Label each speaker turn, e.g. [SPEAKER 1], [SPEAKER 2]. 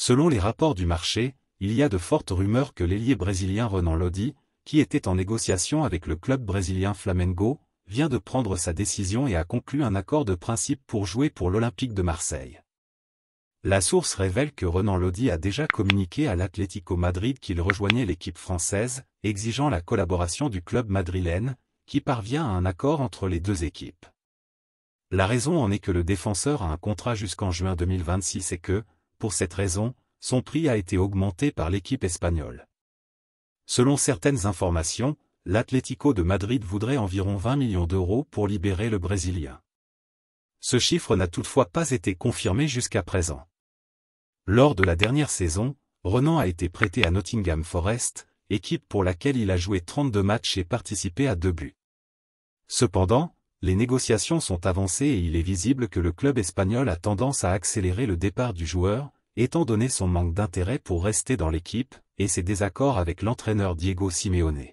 [SPEAKER 1] Selon les rapports du marché, il y a de fortes rumeurs que l'ailier brésilien Renan Lodi, qui était en négociation avec le club brésilien Flamengo, vient de prendre sa décision et a conclu un accord de principe pour jouer pour l'Olympique de Marseille. La source révèle que Renan Lodi a déjà communiqué à l'Atlético Madrid qu'il rejoignait l'équipe française, exigeant la collaboration du club madrilène, qui parvient à un accord entre les deux équipes. La raison en est que le défenseur a un contrat jusqu'en juin 2026 et que, pour cette raison, son prix a été augmenté par l'équipe espagnole. Selon certaines informations, l'Atlético de Madrid voudrait environ 20 millions d'euros pour libérer le Brésilien. Ce chiffre n'a toutefois pas été confirmé jusqu'à présent. Lors de la dernière saison, Renan a été prêté à Nottingham Forest, équipe pour laquelle il a joué 32 matchs et participé à deux buts. Cependant, les négociations sont avancées et il est visible que le club espagnol a tendance à accélérer le départ du joueur, étant donné son manque d'intérêt pour rester dans l'équipe, et ses désaccords avec l'entraîneur Diego Simeone.